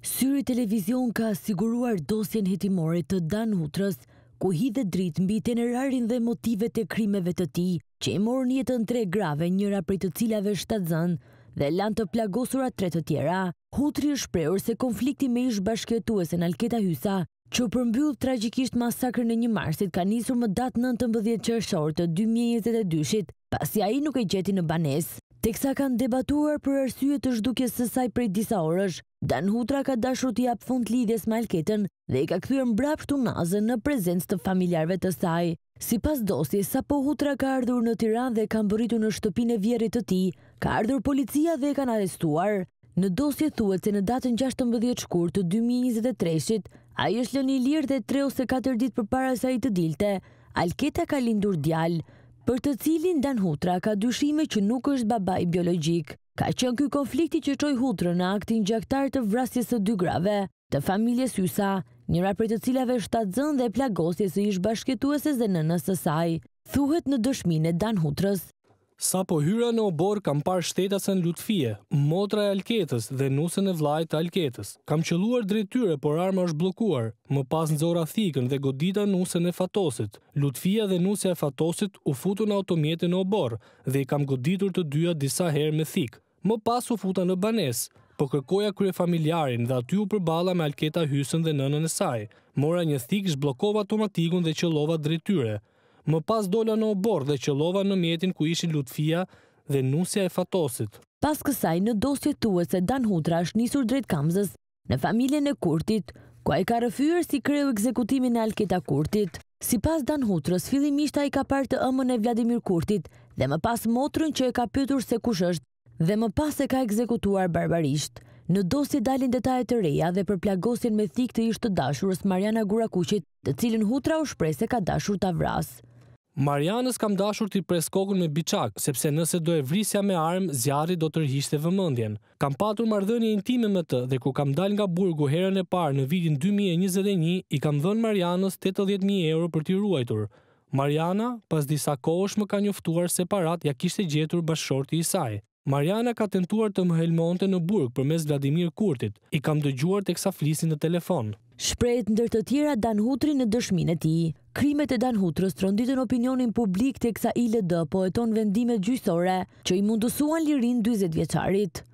Syri Televizion ka siguruar dosjen hetimore të Dan Hutrës, ku hidhe dritë mbi nërarin dhe motivet e krimeve të ti, që e morë në tre grave njëra për të cilave shtazën dhe lanë të plagosura tre të tjera. Hutri është preur se konflikti me ish bashkëtuese në Alketa Hysa, që përmbyllë tragikisht masakrë në një marsit ka njësur më datë 19 qërëshorë të 2022 pasi a i nuk e gjeti në banesë teksa kanë debatuar për arsye të zhdukjes së saj prej disa orësh, Dan Hutra ka dashur të jap fund lidhjes me Alketën dhe i ka kthyer mbrapsht Unazën në prezencë të familjarëve të saj. Sipas dosjes, sapo Hutra ka ardhur në Tiranë dhe ka mbërritur në shtëpinë e vjerrit të tij, ka ardhur policia dhe e kanë arrestuar. Në dosje thuhet se në datën 16 shkurt të 2023-shit, ai është lënë i lirë dhe 3 ose 4 ditë përpara se ai të dilte, Alketa ka lindur djalë për të cilin Dan Hutra ka dyshime që nuk është babaj biologjik. Ka qënë kjo konflikti që qoj Hutra në aktin gjaktar të vrasjes të dy grave, të familje Sysa, njëra për të cilave shtatë zën dhe plagosjes e ish bashketuese në nësësaj, thuhet në dëshmine Dan Hutrës. Sa po hyra në obor kam par shtetasën Lutfije, motra e alketës dhe nusën e vlajt të alketës. Kam qëluar drejtyre, por arma është blokuar, më pas në zora thikën dhe godita nusën e fatosit. Lutfija dhe nusëja e fatosit u futu në automjetin në obor dhe i kam goditur të dyja disa herë me thikë. Më pas u futa në banesë, po kërkoja kërë familjarin dhe aty u përbala me alketa hysën dhe nënën e saj. Mora një thikë zhblokova automatikun dhe qëlova drejtyre më pas dola në obor dhe që lova në mjetin ku ishi lutfia dhe nusja e fatosit. Pas kësaj në dosje tue se Dan Hutra është njësur drejt kamzës në familjen e Kurtit, ku a i ka rëfyër si kreu ekzekutimin e Alketa Kurtit. Si pas Dan Hutrës, fillimisht a i ka partë të ëmën e Vladimir Kurtit dhe më pas motrën që e ka pytur se kush është dhe më pas e ka ekzekutuar barbarisht. Në dosje dalin detajet të reja dhe për plagosin me thik të ishtë dashurës Mariana Gurakushit, të cilin hutra o shprese ka dashur të avras. Marianës kam dashur t'i pres kokën me biçak, sepse nëse do e vrisja me armë, zjarri do tërhishte vëmëndjen. Kam patur mardhënje intime me të dhe ku kam dal nga burgu herën e parë në vidin 2021, i kam dhënë Marianës 80.000 euro për t'i ruajtur. Mariana, pas disa kohësh më ka njoftuar separat, ja kishte gjetur bashkorti i saj. Mariana ka tentuar të më helmonte në burg për mes Vladimir Kurtit, i kam dëgjuar të kësa flisin në telefon. Shprejt ndër të tjera dan hutri në dëshminë e ti. Krimet e danhutrës të rënditën opinionin publik të kësa ILD po e vendimet gjysore që i mundusuan lirin 20 vjeqarit.